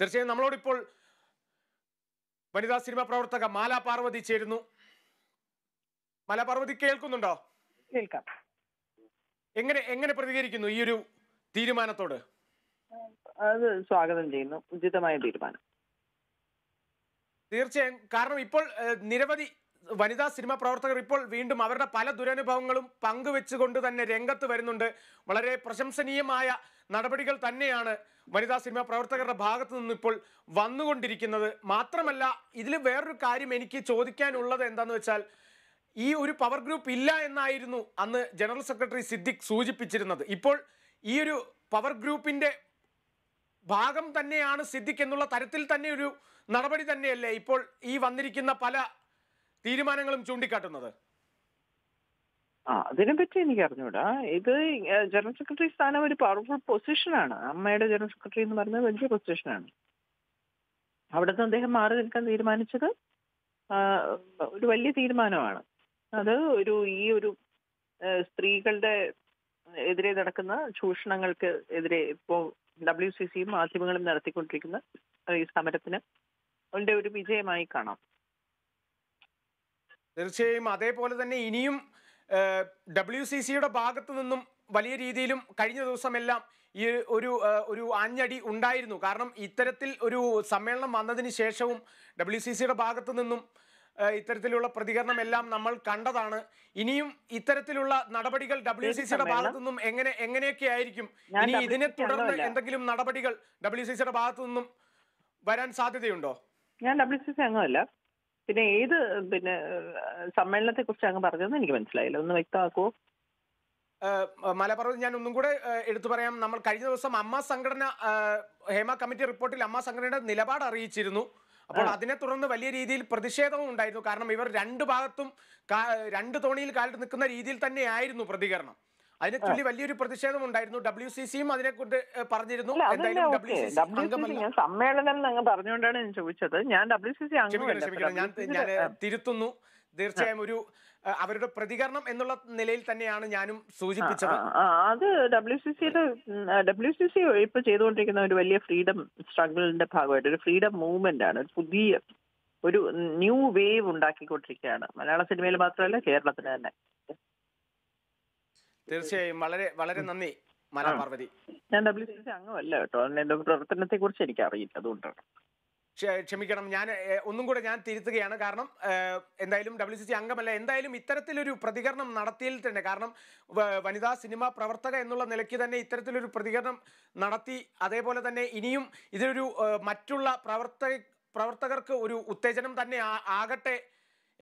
തീർച്ചയായും നമ്മളോടിപ്പോൾ വനിതാ സിനിമാ പ്രവർത്തക മാല പാർവതി ചേരുന്നു മാല പാർവതി കേൾക്കുന്നുണ്ടോ കേൾക്കാം എങ്ങനെ എങ്ങനെ പ്രതികരിക്കുന്നു ഈ ഒരു തീരുമാനത്തോട് അത് സ്വാഗതം ചെയ്യുന്നു ഉചിതമായ തീരുമാനം തീർച്ചയായും കാരണം ഇപ്പോൾ നിരവധി വനിതാ സിനിമാ പ്രവർത്തകർ ഇപ്പോൾ വീണ്ടും അവരുടെ പല ദുരനുഭവങ്ങളും പങ്കുവെച്ചുകൊണ്ട് തന്നെ രംഗത്ത് വരുന്നുണ്ട് വളരെ പ്രശംസനീയമായ നടപടികൾ തന്നെയാണ് വനിതാ സിനിമാ പ്രവർത്തകരുടെ ഭാഗത്തു നിന്ന് ഇപ്പോൾ വന്നുകൊണ്ടിരിക്കുന്നത് മാത്രമല്ല ഇതിൽ വേറൊരു കാര്യം എനിക്ക് ചോദിക്കാനുള്ളത് എന്താന്ന് വെച്ചാൽ ഈ ഒരു പവർ ഗ്രൂപ്പ് ഇല്ല എന്നായിരുന്നു അന്ന് ജനറൽ സെക്രട്ടറി സിദ്ദിഖ് സൂചിപ്പിച്ചിരുന്നത് ഇപ്പോൾ ഈ ഒരു പവർ ഗ്രൂപ്പിൻ്റെ ഭാഗം തന്നെയാണ് സിദ്ദിഖ് എന്നുള്ള തരത്തിൽ തന്നെ ഒരു നടപടി തന്നെയല്ലേ ഇപ്പോൾ ഈ വന്നിരിക്കുന്ന പല തീരുമാനങ്ങളും ചൂണ്ടിക്കാട്ടുന്നത് ആ അതിനെപ്പറ്റി എനിക്ക് അറിഞ്ഞൂടാ ഇത് ജനറൽ സെക്രട്ടറി സ്ഥാനം ഒരു പവർഫുൾ പൊസിഷനാണ് അമ്മയുടെ ജനറൽ സെക്രട്ടറി എന്ന് പറയുന്നത് വലിയ പൊസിഷനാണ് അവിടെ നിന്ന് അദ്ദേഹം മാറി നിൽക്കാൻ തീരുമാനിച്ചത് ഒരു വലിയ തീരുമാനമാണ് അത് ഒരു ഈ ഒരു സ്ത്രീകളുടെ എതിരെ നടക്കുന്ന ചൂഷണങ്ങൾക്ക് എതിരെ ഇപ്പോൾ ഡബ്ല്യു സി സിയും മാധ്യമങ്ങളും നടത്തിക്കൊണ്ടിരിക്കുന്ന ഈ സമരത്തിന് അവന്റെ ഒരു വിജയമായി കാണാം തീർച്ചയായും അതേപോലെ തന്നെ ഇനിയും ഡബ്ല്യു സി സിയുടെ ഭാഗത്തു നിന്നും വലിയ രീതിയിലും കഴിഞ്ഞ ദിവസമെല്ലാം ഈ ഒരു ഒരു ആഞ്ഞടി ഉണ്ടായിരുന്നു കാരണം ഇത്തരത്തിൽ ഒരു സമ്മേളനം വന്നതിന് ശേഷവും ഡബ്ല്യു സി സിയുടെ ഭാഗത്തു നിന്നും ഇത്തരത്തിലുള്ള പ്രതികരണം എല്ലാം നമ്മൾ കണ്ടതാണ് ഇനിയും ഇത്തരത്തിലുള്ള നടപടികൾ ഡബ്ല്യു സി സിയുടെ ഭാഗത്തു നിന്നും എങ്ങനെ എങ്ങനെയൊക്കെ ആയിരിക്കും ഇനി ഇതിനെ തുടർന്ന് എന്തെങ്കിലും നടപടികൾ ഡബ്ല്യു സി സിയുടെ ഭാഗത്തു നിന്നും വരാൻ സാധ്യതയുണ്ടോ ഞാൻ ഡബ്ല്യു സി സി അംഗമല്ല പിന്നെ ഏത് പിന്നെ സമ്മേളനത്തെ കുറിച്ച് അങ്ങ് പറഞ്ഞതെന്ന് എനിക്ക് മനസ്സിലായില്ല ഒന്ന് വ്യക്തമാക്കൂ മലപ്പുറത്ത് ഞാൻ ഒന്നും കൂടെ എടുത്തു പറയാം നമ്മൾ കഴിഞ്ഞ ദിവസം അമ്മ സംഘടന ഹേമ കമ്മിറ്റി റിപ്പോർട്ടിൽ അമ്മ സംഘടനയുടെ നിലപാട് അറിയിച്ചിരുന്നു അപ്പോൾ അതിനെ തുടർന്ന് വലിയ രീതിയിൽ പ്രതിഷേധവും ഉണ്ടായിരുന്നു കാരണം ഇവർ രണ്ട് ഭാഗത്തും രണ്ട് തോണിയിൽ കാലിട്ട് നിൽക്കുന്ന രീതിയിൽ തന്നെയായിരുന്നു പ്രതികരണം അതിനെ ചൊല്ലി വലിയൊരു പ്രതിഷേധം ഉണ്ടായിരുന്നു ഡബ്ല്യു സി സിയും കൊണ്ട് പറഞ്ഞിരുന്നു സമ്മേളനം എന്ന് പറഞ്ഞുകൊണ്ടാണ് ഞാൻ ചോദിച്ചത് ഞാൻ ഡബ്ല്യു സി സി ഞാൻ തിരുത്തുന്നു തീർച്ചയായും ഒരു അവരുടെ പ്രതികരണം എന്നുള്ള നിലയിൽ തന്നെയാണ് ഞാനും സൂചിപ്പിച്ചത് അത് ഡബ്ല്യു സി സിയുടെ ഡബ്ല്യു സി സി ഇപ്പൊ ചെയ്തുകൊണ്ടിരിക്കുന്ന ഒരു വലിയ ഫ്രീഡം സ്ട്രഗിളിന്റെ ഭാഗമായിട്ട് ഒരു ഫ്രീഡം മൂവ്മെന്റ് ആണ് ഒരു പുതിയ ഒരു ന്യൂ വേവ് ഉണ്ടാക്കിക്കൊണ്ടിരിക്കുകയാണ് മലയാള സിനിമയിൽ മാത്രമല്ല കേരളത്തിന് തന്നെ തീർച്ചയായും വളരെ വളരെ നന്ദി മലപാർവതി ഞാൻ ഡബ്ല്യു സി സി അംഗമല്ല കേട്ടോ എന്റെ പ്രവർത്തനത്തെ കുറിച്ച് എനിക്ക് അറിയില്ല അതുകൊണ്ടാണ് ക്ഷമിക്കണം ഞാൻ ഒന്നും കൂടെ ഞാൻ തിരുത്തുകയാണ് കാരണം എന്തായാലും ഡബ്ല്യു സി സി അംഗമല്ല എന്തായാലും ഇത്തരത്തിലൊരു പ്രതികരണം നടത്തിയിൽ തന്നെ കാരണം വനിതാ സിനിമ പ്രവർത്തക എന്നുള്ള നിലയ്ക്ക് തന്നെ ഇത്തരത്തിലൊരു പ്രതികരണം നടത്തി അതേപോലെ തന്നെ ഇനിയും ഇതൊരു മറ്റുള്ള പ്രവർത്തക പ്രവർത്തകർക്ക് ഒരു ഉത്തേജനം തന്നെ ആകട്ടെ